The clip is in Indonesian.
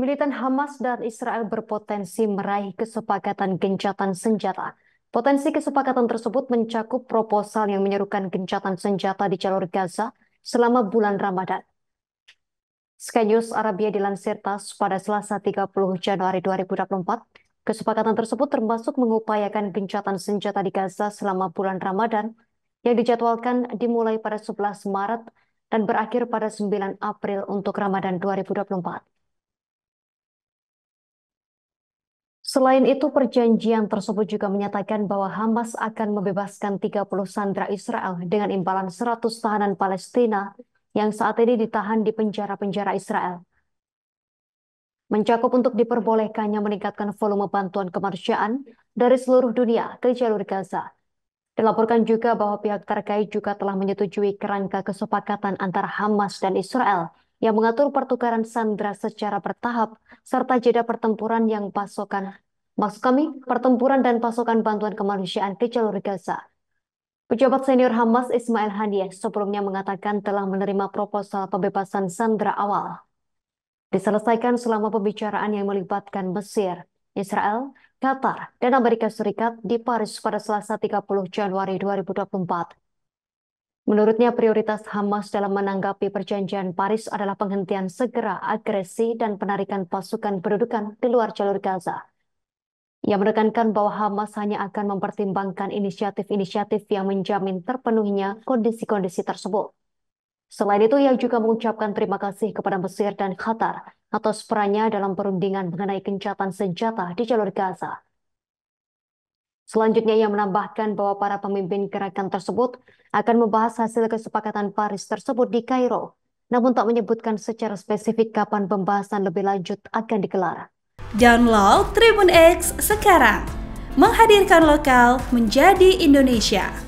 Militan Hamas dan Israel berpotensi meraih kesepakatan gencatan senjata. Potensi kesepakatan tersebut mencakup proposal yang menyerukan gencatan senjata di jalur Gaza selama bulan Ramadan. Sky News Arabia dilansir TAS pada Selasa 30 Januari 2024, kesepakatan tersebut termasuk mengupayakan gencatan senjata di Gaza selama bulan Ramadan yang dijadwalkan dimulai pada 11 Maret dan berakhir pada 9 April untuk Ramadan 2024. Selain itu, perjanjian tersebut juga menyatakan bahwa Hamas akan membebaskan 30 sandera Israel dengan imbalan 100 tahanan Palestina yang saat ini ditahan di penjara-penjara Israel. Mencakup untuk diperbolehkannya meningkatkan volume bantuan kemanusiaan dari seluruh dunia ke jalur Gaza. Dilaporkan juga bahwa pihak terkait juga telah menyetujui kerangka kesepakatan antara Hamas dan Israel yang mengatur pertukaran sandra secara bertahap serta jeda pertempuran yang pasokan maksud kami pertempuran dan pasokan bantuan kemanusiaan ke jalur Gaza. Pejabat senior Hamas Ismail Haniyeh sebelumnya mengatakan telah menerima proposal pembebasan sandra awal. Diselesaikan selama pembicaraan yang melibatkan Mesir, Israel, Qatar, dan Amerika Serikat di Paris pada Selasa 30 Januari 2024. Menurutnya prioritas Hamas dalam menanggapi perjanjian Paris adalah penghentian segera agresi dan penarikan pasukan pendudukan di luar jalur Gaza. Ia menekankan bahwa Hamas hanya akan mempertimbangkan inisiatif-inisiatif yang menjamin terpenuhinya kondisi-kondisi tersebut. Selain itu, ia juga mengucapkan terima kasih kepada Mesir dan Qatar atas perannya dalam perundingan mengenai kencatan senjata di jalur Gaza. Selanjutnya ia menambahkan bahwa para pemimpin gerakan tersebut akan membahas hasil kesepakatan Paris tersebut di Kairo, namun tak menyebutkan secara spesifik kapan pembahasan lebih lanjut akan dikelar. Download Tribun X sekarang, menghadirkan lokal menjadi Indonesia.